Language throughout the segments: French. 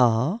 are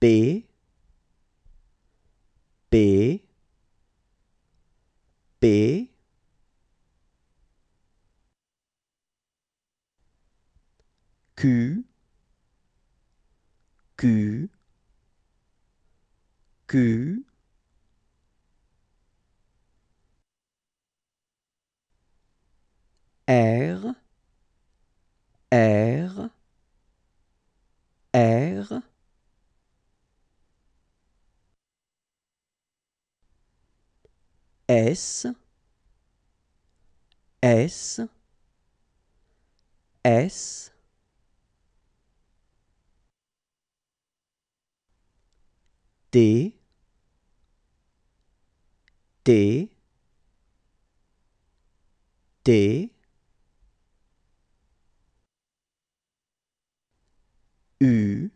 B B B Q Q Q R R S S S D D D U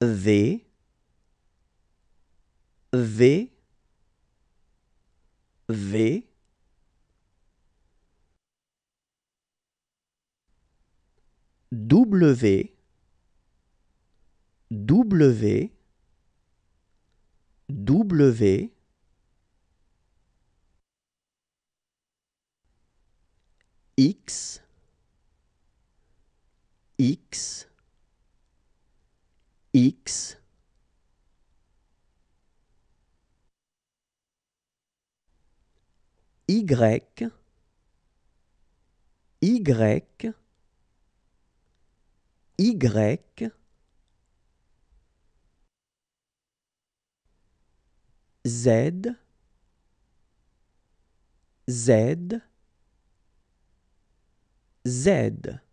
V V V W W W X X x y y y Z, Z, Z.